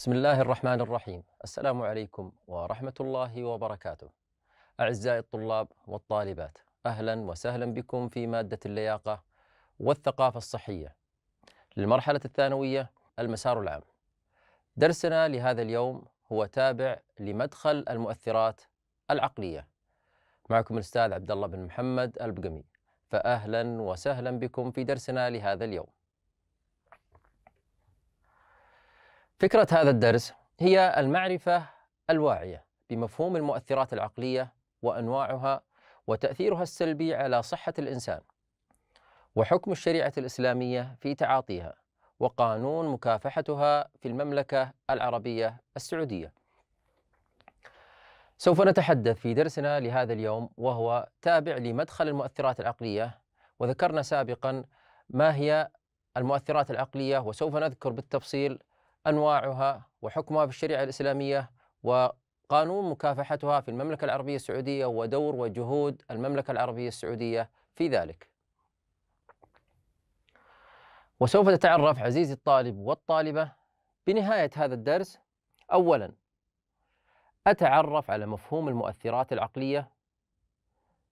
بسم الله الرحمن الرحيم السلام عليكم ورحمة الله وبركاته أعزائي الطلاب والطالبات أهلا وسهلا بكم في مادة اللياقة والثقافة الصحية للمرحلة الثانوية المسار العام درسنا لهذا اليوم هو تابع لمدخل المؤثرات العقلية معكم الأستاذ عبد الله بن محمد البقمي فأهلا وسهلا بكم في درسنا لهذا اليوم فكرة هذا الدرس هي المعرفة الواعية بمفهوم المؤثرات العقلية وأنواعها وتأثيرها السلبي على صحة الإنسان وحكم الشريعة الإسلامية في تعاطيها وقانون مكافحتها في المملكة العربية السعودية سوف نتحدث في درسنا لهذا اليوم وهو تابع لمدخل المؤثرات العقلية وذكرنا سابقا ما هي المؤثرات العقلية وسوف نذكر بالتفصيل أنواعها وحكمها في الشريعة الإسلامية وقانون مكافحتها في المملكة العربية السعودية ودور وجهود المملكة العربية السعودية في ذلك وسوف تتعرف عزيزي الطالب والطالبة بنهاية هذا الدرس أولا أتعرف على مفهوم المؤثرات العقلية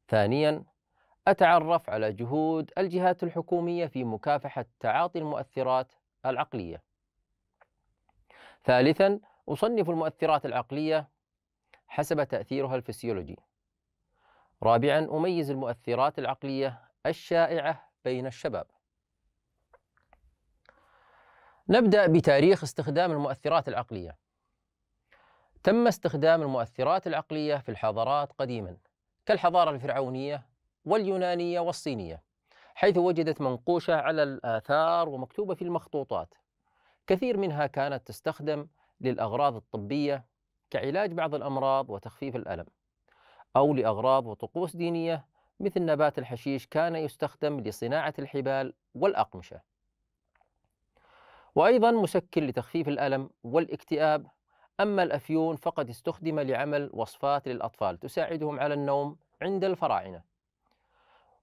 ثانيا أتعرف على جهود الجهات الحكومية في مكافحة تعاطي المؤثرات العقلية ثالثا أصنف المؤثرات العقلية حسب تأثيرها الفسيولوجي رابعا أميز المؤثرات العقلية الشائعة بين الشباب نبدأ بتاريخ استخدام المؤثرات العقلية تم استخدام المؤثرات العقلية في الحضارات قديما كالحضارة الفرعونية واليونانية والصينية حيث وجدت منقوشة على الآثار ومكتوبة في المخطوطات كثير منها كانت تستخدم للأغراض الطبية كعلاج بعض الأمراض وتخفيف الألم أو لأغراض وطقوس دينية مثل نبات الحشيش كان يستخدم لصناعة الحبال والأقمشة وأيضا مسكن لتخفيف الألم والاكتئاب أما الأفيون فقد استخدم لعمل وصفات للأطفال تساعدهم على النوم عند الفراعنة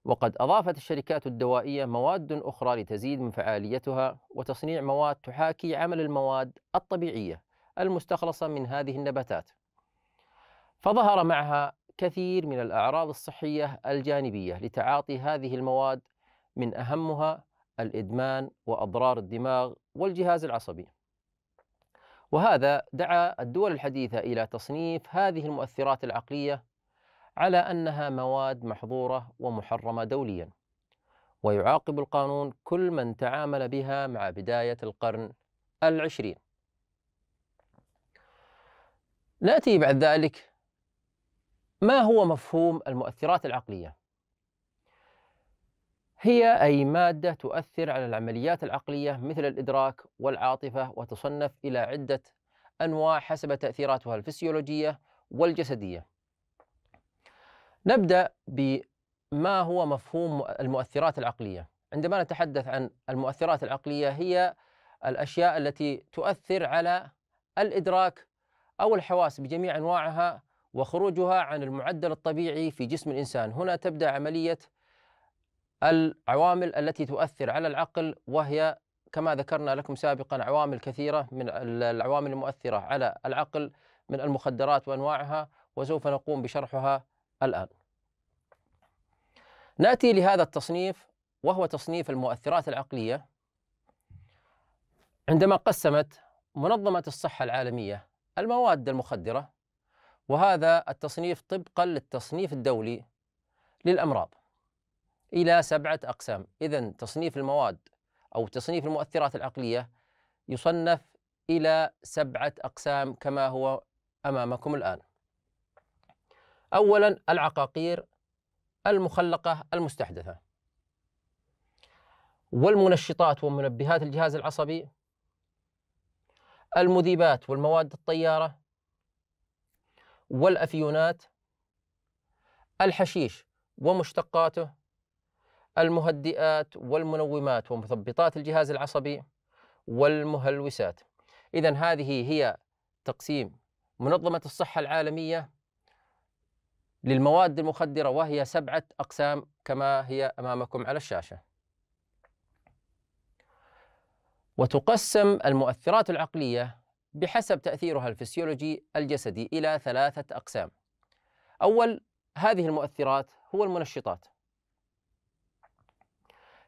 وقد أضافت الشركات الدوائية مواد أخرى لتزيد من فعاليتها وتصنيع مواد تحاكي عمل المواد الطبيعية المستخلصة من هذه النباتات. فظهر معها كثير من الأعراض الصحية الجانبية لتعاطي هذه المواد من أهمها الإدمان وأضرار الدماغ والجهاز العصبي. وهذا دعا الدول الحديثة إلى تصنيف هذه المؤثرات العقلية على أنها مواد محظورة ومحرمة دوليا ويعاقب القانون كل من تعامل بها مع بداية القرن العشرين نأتي بعد ذلك ما هو مفهوم المؤثرات العقلية؟ هي أي مادة تؤثر على العمليات العقلية مثل الإدراك والعاطفة وتصنف إلى عدة أنواع حسب تأثيراتها الفسيولوجية والجسدية نبدأ بما هو مفهوم المؤثرات العقلية عندما نتحدث عن المؤثرات العقلية هي الأشياء التي تؤثر على الإدراك أو الحواس بجميع أنواعها وخروجها عن المعدل الطبيعي في جسم الإنسان هنا تبدأ عملية العوامل التي تؤثر على العقل وهي كما ذكرنا لكم سابقا عوامل كثيرة من العوامل المؤثرة على العقل من المخدرات وأنواعها وسوف نقوم بشرحها الآن نأتي لهذا التصنيف وهو تصنيف المؤثرات العقلية عندما قسمت منظمة الصحة العالمية المواد المخدرة وهذا التصنيف طبقا للتصنيف الدولي للأمراض إلى سبعة أقسام إذا تصنيف المواد أو تصنيف المؤثرات العقلية يصنف إلى سبعة أقسام كما هو أمامكم الآن أولا العقاقير المخلقة المستحدثة والمنشطات ومنبهات الجهاز العصبي المذيبات والمواد الطيارة والأفيونات الحشيش ومشتقاته المهدئات والمنومات ومثبطات الجهاز العصبي والمهلوسات إذا هذه هي تقسيم منظمة الصحة العالمية للمواد المخدرة وهي سبعة أقسام كما هي أمامكم على الشاشة وتقسم المؤثرات العقلية بحسب تأثيرها الفسيولوجي الجسدي إلى ثلاثة أقسام أول هذه المؤثرات هو المنشطات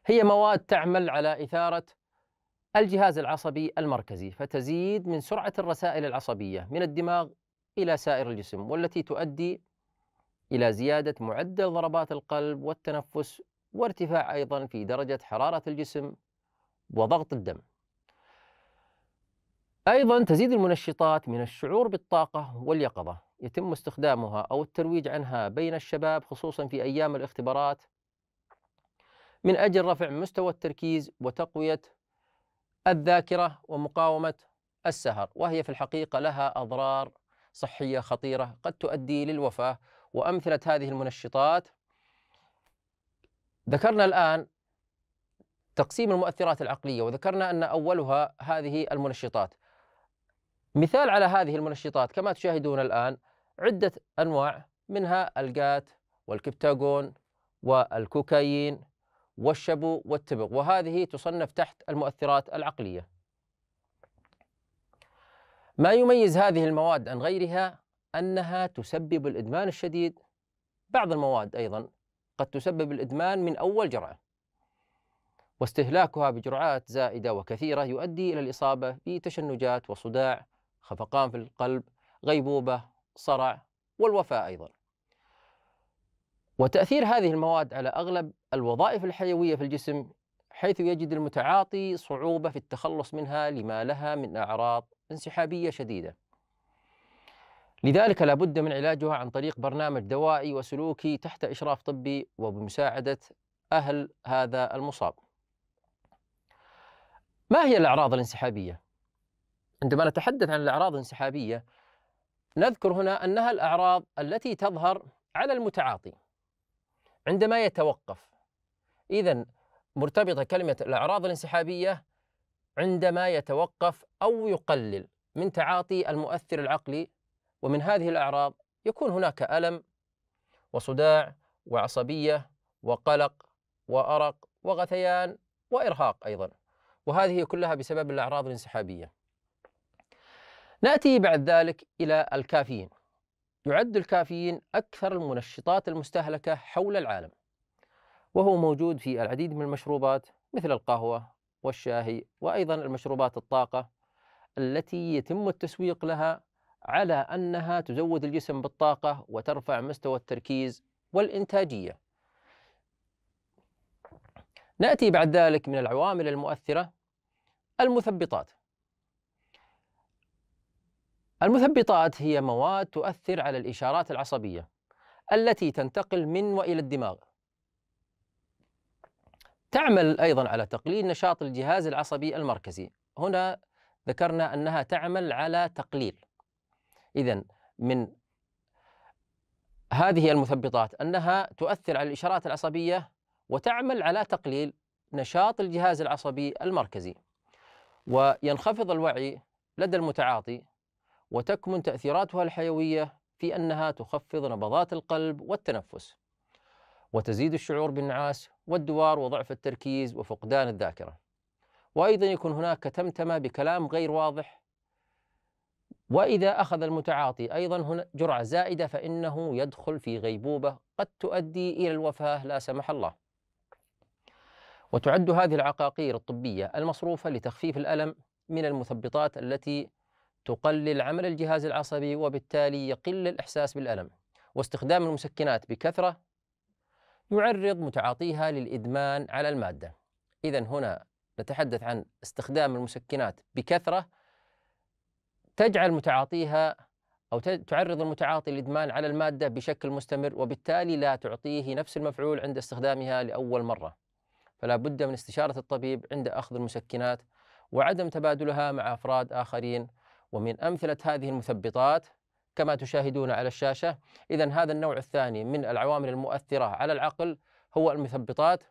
هي مواد تعمل على إثارة الجهاز العصبي المركزي فتزيد من سرعة الرسائل العصبية من الدماغ إلى سائر الجسم والتي تؤدي إلى زيادة معدل ضربات القلب والتنفس وارتفاع أيضا في درجة حرارة الجسم وضغط الدم. أيضا تزيد المنشطات من الشعور بالطاقة واليقظة يتم استخدامها أو الترويج عنها بين الشباب خصوصا في أيام الاختبارات من أجل رفع مستوى التركيز وتقوية الذاكرة ومقاومة السهر وهي في الحقيقة لها أضرار صحية خطيرة قد تؤدي للوفاة وأمثلة هذه المنشطات ذكرنا الآن تقسيم المؤثرات العقلية وذكرنا أن أولها هذه المنشطات مثال على هذه المنشطات كما تشاهدون الآن عدة أنواع منها الجات والكبتاجون والكوكايين والشبو والتبغ وهذه تصنف تحت المؤثرات العقلية ما يميز هذه المواد عن غيرها أنها تسبب الإدمان الشديد بعض المواد أيضا قد تسبب الإدمان من أول جرعة واستهلاكها بجرعات زائدة وكثيرة يؤدي إلى الإصابة بتشنجات وصداع خفقان في القلب غيبوبة صرع والوفاة أيضا وتأثير هذه المواد على أغلب الوظائف الحيوية في الجسم حيث يجد المتعاطي صعوبة في التخلص منها لما لها من أعراض انسحابية شديدة لذلك لابد من علاجها عن طريق برنامج دوائي وسلوكي تحت إشراف طبي وبمساعدة أهل هذا المصاب. ما هي الأعراض الانسحابية؟ عندما نتحدث عن الأعراض الانسحابية نذكر هنا أنها الأعراض التي تظهر على المتعاطي عندما يتوقف. إذا مرتبطة كلمة الأعراض الانسحابية عندما يتوقف أو يقلل من تعاطي المؤثر العقلي ومن هذه الأعراض يكون هناك ألم وصداع وعصبية وقلق وأرق وغثيان وإرهاق أيضا وهذه كلها بسبب الأعراض الانسحابية نأتي بعد ذلك إلى الكافيين يعد الكافيين أكثر المنشطات المستهلكة حول العالم وهو موجود في العديد من المشروبات مثل القهوة والشاهي وأيضا المشروبات الطاقة التي يتم التسويق لها على أنها تزود الجسم بالطاقة وترفع مستوى التركيز والإنتاجية نأتي بعد ذلك من العوامل المؤثرة المثبطات المثبطات هي مواد تؤثر على الإشارات العصبية التي تنتقل من وإلى الدماغ تعمل أيضا على تقليل نشاط الجهاز العصبي المركزي هنا ذكرنا أنها تعمل على تقليل إذا من هذه المثبطات أنها تؤثر على الإشارات العصبية وتعمل على تقليل نشاط الجهاز العصبي المركزي وينخفض الوعي لدى المتعاطي وتكمن تأثيراتها الحيوية في أنها تخفض نبضات القلب والتنفس وتزيد الشعور بالنعاس والدوار وضعف التركيز وفقدان الذاكرة وأيضا يكون هناك تمتمة بكلام غير واضح وإذا أخذ المتعاطي أيضا هنا جرعة زائدة فإنه يدخل في غيبوبة قد تؤدي إلى الوفاة لا سمح الله وتعد هذه العقاقير الطبية المصروفة لتخفيف الألم من المثبطات التي تقلل عمل الجهاز العصبي وبالتالي يقل الإحساس بالألم واستخدام المسكنات بكثرة يعرض متعاطيها للإدمان على المادة إذا هنا نتحدث عن استخدام المسكنات بكثرة تجعل متعاطيها أو تعرض المتعاطي للإدمان على المادة بشكل مستمر وبالتالي لا تعطيه نفس المفعول عند استخدامها لأول مرة فلا بد من استشارة الطبيب عند أخذ المسكنات وعدم تبادلها مع أفراد آخرين ومن أمثلة هذه المثبطات كما تشاهدون على الشاشة إذا هذا النوع الثاني من العوامل المؤثرة على العقل هو المثبطات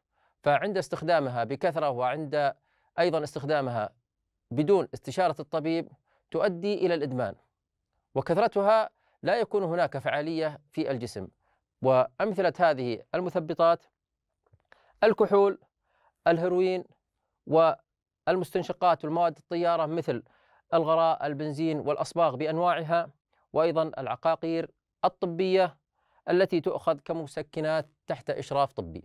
فعند استخدامها بكثرة وعند أيضا استخدامها بدون استشارة الطبيب تؤدي الى الادمان وكثرتها لا يكون هناك فعاليه في الجسم وامثله هذه المثبطات الكحول الهيروين والمستنشقات والمواد الطياره مثل الغراء البنزين والاصباغ بانواعها وايضا العقاقير الطبيه التي تؤخذ كمسكنات تحت اشراف طبي.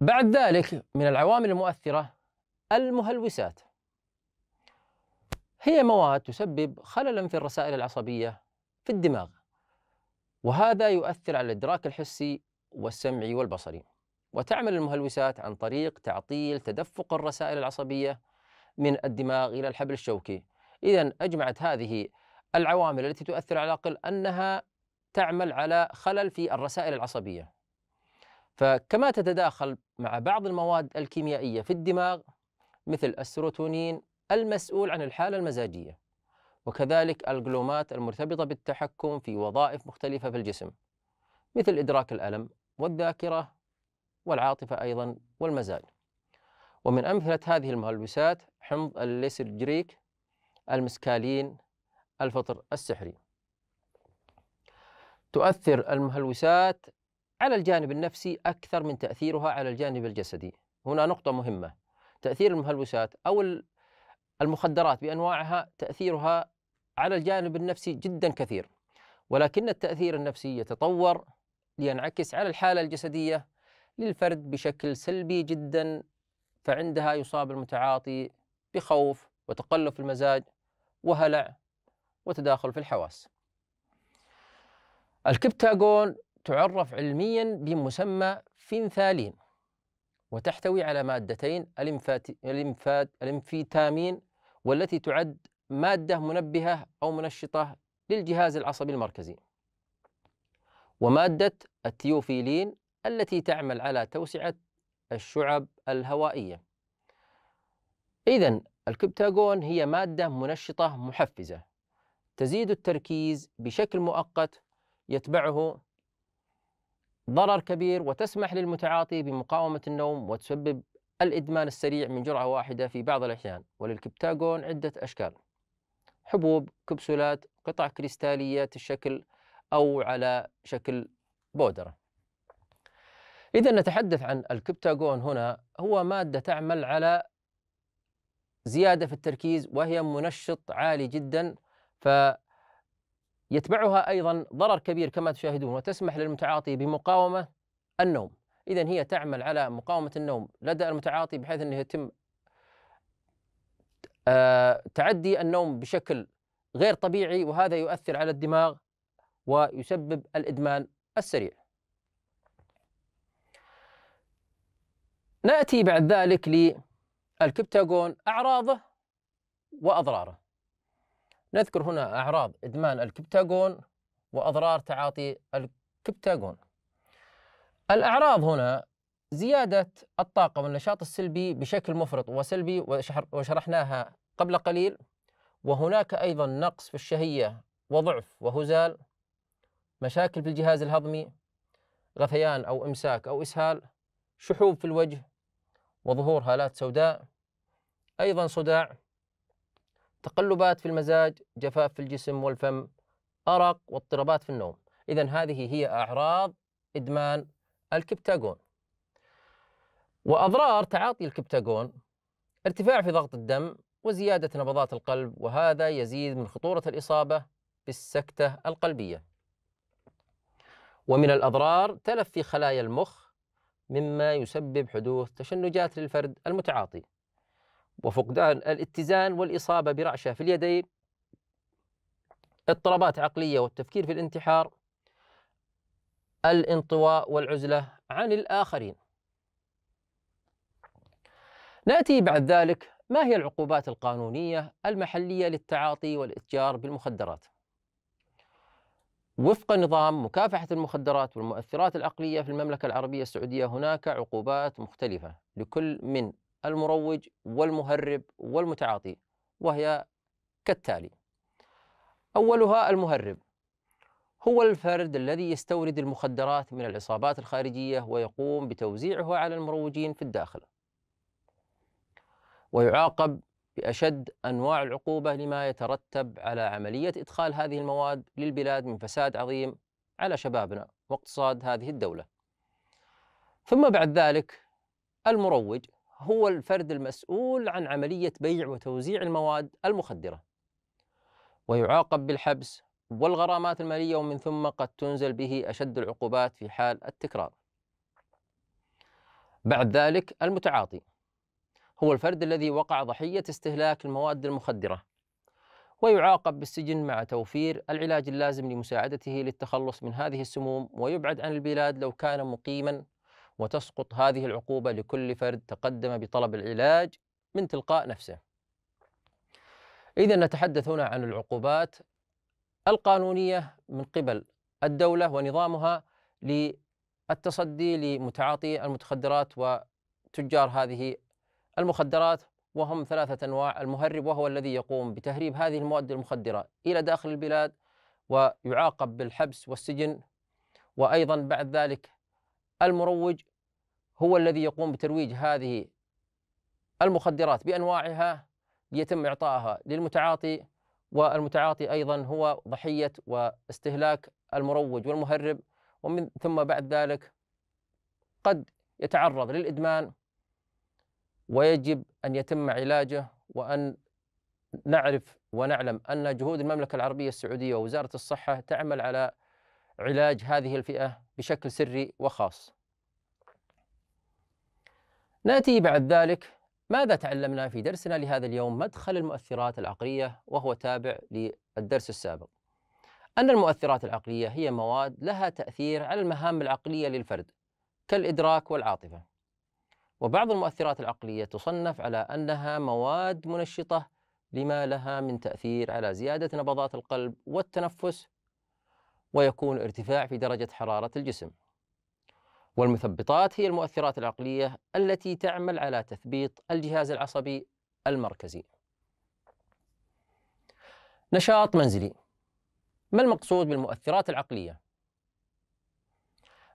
بعد ذلك من العوامل المؤثره المهلوسات هي مواد تسبب خللا في الرسائل العصبية في الدماغ وهذا يؤثر على الإدراك الحسي والسمعي والبصري وتعمل المهلوسات عن طريق تعطيل تدفق الرسائل العصبية من الدماغ إلى الحبل الشوكي إذا أجمعت هذه العوامل التي تؤثر على العقل أنها تعمل على خلل في الرسائل العصبية فكما تتداخل مع بعض المواد الكيميائية في الدماغ مثل السيروتونين المسؤول عن الحالة المزاجية وكذلك الجلومات المرتبطة بالتحكم في وظائف مختلفة في الجسم مثل إدراك الألم والذاكرة والعاطفة أيضا والمزاج ومن أمثلة هذه المهلوسات حمض الليسرجريك المسكالين الفطر السحري تؤثر المهلوسات على الجانب النفسي أكثر من تأثيرها على الجانب الجسدي هنا نقطة مهمة تأثير المهلوسات أو المخدرات بانواعها تاثيرها على الجانب النفسي جدا كثير ولكن التاثير النفسي يتطور لينعكس على الحاله الجسديه للفرد بشكل سلبي جدا فعندها يصاب المتعاطي بخوف وتقلب في المزاج وهلع وتداخل في الحواس. الكبتاغون تعرف علميا بمسمى فينثالين وتحتوي على مادتين الامفيتامين والتي تعد مادة منبهة أو منشطة للجهاز العصبي المركزي ومادة التيوفيلين التي تعمل على توسعة الشعب الهوائية إذا الكبتاغون هي مادة منشطة محفزة تزيد التركيز بشكل مؤقت يتبعه ضرر كبير وتسمح للمتعاطي بمقاومة النوم وتسبب الإدمان السريع من جرعة واحدة في بعض الأحيان وللكبتاغون عدة أشكال حبوب كبسولات قطع كريستالية الشكل أو على شكل بودرة إذا نتحدث عن الكبتاغون هنا هو مادة تعمل على زيادة في التركيز وهي منشط عالي جدا فيتبعها أيضا ضرر كبير كما تشاهدون وتسمح للمتعاطي بمقاومة النوم إذا هي تعمل على مقاومة النوم لدى المتعاطي بحيث أنه يتم آه، تعدي النوم بشكل غير طبيعي وهذا يؤثر على الدماغ ويسبب الإدمان السريع نأتي بعد ذلك للكبتاغون أعراضه وأضراره نذكر هنا أعراض إدمان الكبتاغون وأضرار تعاطي الكبتاغون الأعراض هنا زيادة الطاقة والنشاط السلبي بشكل مفرط وسلبي وشرحناها قبل قليل وهناك أيضا نقص في الشهية وضعف وهزال مشاكل في الجهاز الهضمي غثيان أو إمساك أو إسهال شحوب في الوجه وظهور هالات سوداء أيضا صداع تقلبات في المزاج جفاف في الجسم والفم أرق واضطرابات في النوم إذا هذه هي أعراض إدمان الكبتاجون وأضرار تعاطي الكبتاجون ارتفاع في ضغط الدم وزيادة نبضات القلب وهذا يزيد من خطورة الإصابة بالسكتة القلبية ومن الأضرار تلف في خلايا المخ مما يسبب حدوث تشنجات للفرد المتعاطي وفقدان الاتزان والإصابة برعشة في اليدين اضطرابات عقلية والتفكير في الانتحار الانطواء والعزلة عن الآخرين نأتي بعد ذلك ما هي العقوبات القانونية المحلية للتعاطي والإتجار بالمخدرات وفق نظام مكافحة المخدرات والمؤثرات العقلية في المملكة العربية السعودية هناك عقوبات مختلفة لكل من المروج والمهرب والمتعاطي وهي كالتالي أولها المهرب هو الفرد الذي يستورد المخدرات من العصابات الخارجية ويقوم بتوزيعه على المروجين في الداخل ويعاقب بأشد أنواع العقوبة لما يترتب على عملية إدخال هذه المواد للبلاد من فساد عظيم على شبابنا واقتصاد هذه الدولة ثم بعد ذلك المروج هو الفرد المسؤول عن عملية بيع وتوزيع المواد المخدرة ويعاقب بالحبس والغرامات المالية ومن ثم قد تنزل به أشد العقوبات في حال التكرار بعد ذلك المتعاطي هو الفرد الذي وقع ضحية استهلاك المواد المخدرة ويعاقب بالسجن مع توفير العلاج اللازم لمساعدته للتخلص من هذه السموم ويبعد عن البلاد لو كان مقيما وتسقط هذه العقوبة لكل فرد تقدم بطلب العلاج من تلقاء نفسه. إذا نتحدث هنا عن العقوبات القانونيه من قبل الدوله ونظامها للتصدي لمتعاطي المتخدرات وتجار هذه المخدرات وهم ثلاثة أنواع المهرب وهو الذي يقوم بتهريب هذه المواد المخدرة إلى داخل البلاد ويعاقب بالحبس والسجن وأيضا بعد ذلك المروج هو الذي يقوم بترويج هذه المخدرات بأنواعها ليتم إعطائها للمتعاطي والمتعاطي أيضا هو ضحية واستهلاك المروج والمهرب ومن ثم بعد ذلك قد يتعرض للإدمان ويجب أن يتم علاجه وأن نعرف ونعلم أن جهود المملكة العربية السعودية ووزارة الصحة تعمل على علاج هذه الفئة بشكل سري وخاص. ناتي بعد ذلك ماذا تعلمنا في درسنا لهذا اليوم مدخل المؤثرات العقلية وهو تابع للدرس السابق أن المؤثرات العقلية هي مواد لها تأثير على المهام العقلية للفرد كالإدراك والعاطفة وبعض المؤثرات العقلية تصنف على أنها مواد منشطة لما لها من تأثير على زيادة نبضات القلب والتنفس ويكون ارتفاع في درجة حرارة الجسم والمثبطات هي المؤثرات العقلية التي تعمل على تثبيط الجهاز العصبي المركزي. نشاط منزلي ما المقصود بالمؤثرات العقلية؟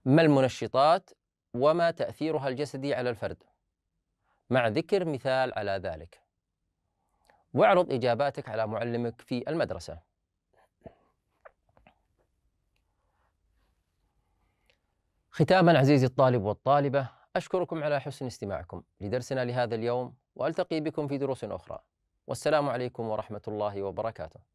ما المنشطات وما تأثيرها الجسدي على الفرد؟ مع ذكر مثال على ذلك. واعرض إجاباتك على معلمك في المدرسة. ختاما عزيزي الطالب والطالبة أشكركم على حسن استماعكم لدرسنا لهذا اليوم وألتقي بكم في دروس أخرى والسلام عليكم ورحمة الله وبركاته